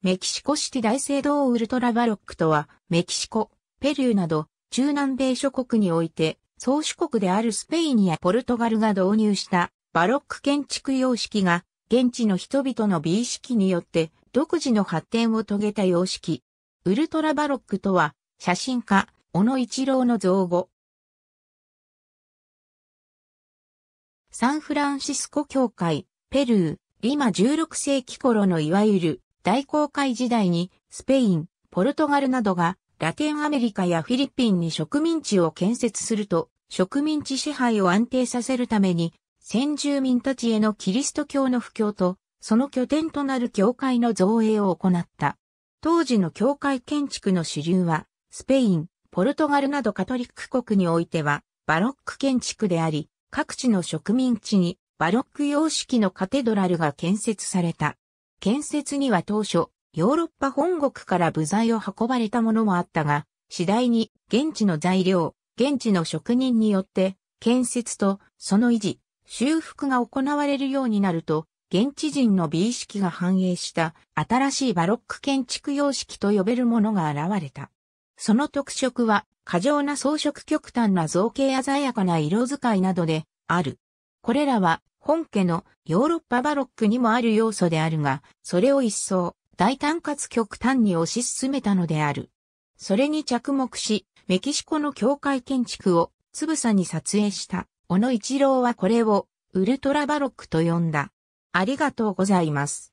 メキシコシティ大聖堂ウルトラバロックとは、メキシコ、ペルーなど、中南米諸国において、宗主国であるスペインやポルトガルが導入したバロック建築様式が、現地の人々の美意識によって独自の発展を遂げた様式。ウルトラバロックとは、写真家、小野一郎の造語。サンフランシスコ教会、ペルー、リマ16世紀頃のいわゆる大航海時代にスペイン、ポルトガルなどがラテンアメリカやフィリピンに植民地を建設すると植民地支配を安定させるために先住民たちへのキリスト教の布教とその拠点となる教会の造営を行った。当時の教会建築の主流はスペイン、ポルトガルなどカトリック国においてはバロック建築であり各地の植民地にバロック様式のカテドラルが建設された。建設には当初、ヨーロッパ本国から部材を運ばれたものもあったが、次第に現地の材料、現地の職人によって建設とその維持、修復が行われるようになると、現地人の美意識が反映した新しいバロック建築様式と呼べるものが現れた。その特色は過剰な装飾極端な造形鮮やかな色使いなどである。これらは本家のヨーロッパバロックにもある要素であるが、それを一層、大胆かつ極端に推し進めたのである。それに着目し、メキシコの教会建築をつぶさに撮影した、小野一郎はこれをウルトラバロックと呼んだ。ありがとうございます。